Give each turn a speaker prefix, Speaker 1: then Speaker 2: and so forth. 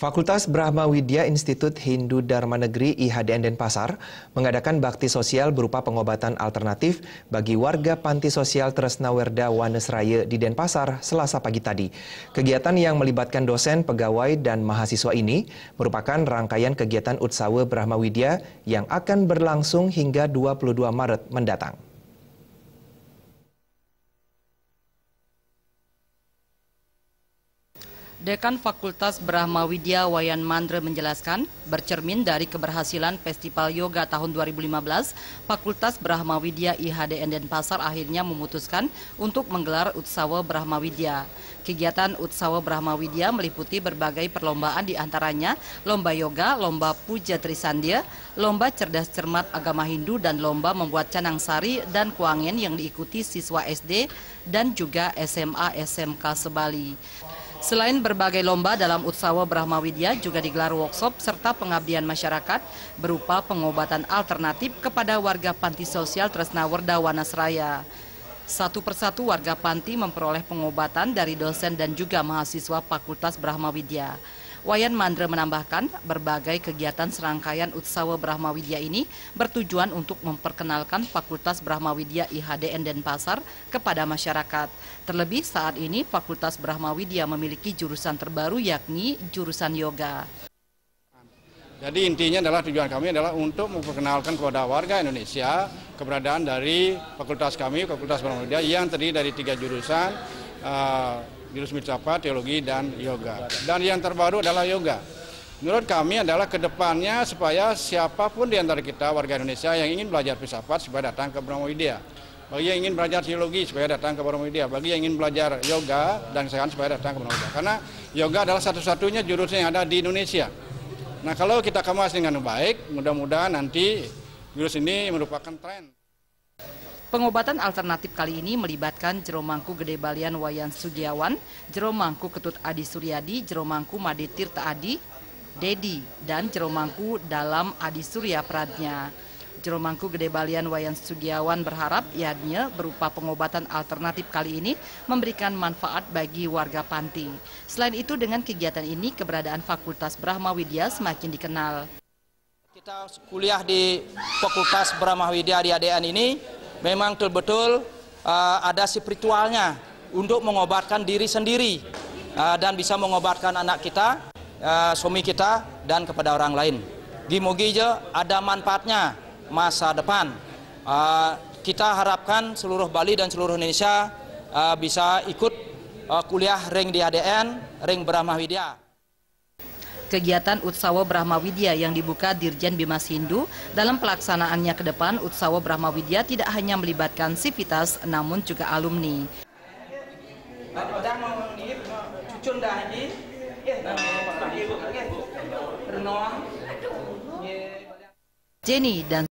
Speaker 1: Fakultas Brahma Widya Institut Hindu Dharma Negeri IHDN Denpasar mengadakan bakti sosial berupa pengobatan alternatif bagi warga panti sosial Tresna Tresnawerda Wanesraya di Denpasar selasa pagi tadi. Kegiatan yang melibatkan dosen, pegawai, dan mahasiswa ini merupakan rangkaian kegiatan Utsawa Brahma Widya yang akan berlangsung hingga 22 Maret mendatang.
Speaker 2: Dekan Fakultas Brahma Widya Wayan Mandre menjelaskan, bercermin dari keberhasilan Festival Yoga tahun 2015, Fakultas Brahma Widya IHDN Denpasar akhirnya memutuskan untuk menggelar Utsawa Brahma Widya. Kegiatan Utsawa Brahma Widya meliputi berbagai perlombaan di antaranya lomba yoga, lomba puja trisandya, lomba cerdas cermat agama Hindu dan lomba membuat canang sari dan kuangen yang diikuti siswa SD dan juga SMA SMK Sebali. Selain berbagai lomba dalam Utsawa Widya juga digelar workshop serta pengabdian masyarakat berupa pengobatan alternatif kepada warga panti sosial Werda Wanasraya. Satu persatu warga panti memperoleh pengobatan dari dosen dan juga mahasiswa Fakultas Brahma Widya. Wayan Mandre menambahkan, berbagai kegiatan serangkaian Utsawa Brahmawidya ini bertujuan untuk memperkenalkan Fakultas Brahmawidya IHDN Denpasar kepada masyarakat. Terlebih saat ini Fakultas Brahmawidya memiliki jurusan terbaru yakni jurusan yoga.
Speaker 3: Jadi intinya adalah tujuan kami adalah untuk memperkenalkan kepada warga Indonesia keberadaan dari fakultas kami, Fakultas Brahmawidya yang terdiri dari tiga jurusan, eh, Jurus Mitsapa, Teologi, dan Yoga. Dan yang terbaru adalah Yoga. Menurut kami adalah kedepannya supaya siapapun di antara kita warga Indonesia yang ingin belajar filsafat supaya datang ke Bromo Widya. Bagi yang ingin belajar teologi supaya datang ke Bromo Widya. Bagi yang ingin belajar yoga dan kesehatan supaya datang ke Bromo Widya. Karena yoga adalah satu-satunya jurusnya yang ada di Indonesia. Nah kalau kita kemas dengan baik, mudah-mudahan nanti jurus ini merupakan tren.
Speaker 2: Pengobatan alternatif kali ini melibatkan Jeromangku Gede Balian Wayan Sugiawan, Jeromangku Ketut Adi Suryadi, Jeromangku Made Tirta Adi, Dedi, dan Jeromangku Dalam Adi Surya Pradnya. Jeromangku Gede Balian Wayan Sugiawan berharap yadnya berupa pengobatan alternatif kali ini memberikan manfaat bagi warga panti. Selain itu dengan kegiatan ini keberadaan Fakultas Brahma Widya semakin dikenal.
Speaker 4: Kita kuliah di Fakultas Brahma Widya di ADN ini memang betul-betul uh, ada spiritualnya untuk mengobatkan diri sendiri uh, dan bisa mengobatkan anak kita, uh, suami kita dan kepada orang lain. Gimogi je ada manfaatnya masa depan. Uh, kita harapkan seluruh Bali dan seluruh Indonesia uh, bisa ikut uh, kuliah Ring di ADN, Ring Brahma Widya.
Speaker 2: Kegiatan Utsawa Brahma Widya yang dibuka Dirjen Bimas Hindu dalam pelaksanaannya ke depan Utsawa Brahma Widya tidak hanya melibatkan sivitas namun juga alumni. Jenny dan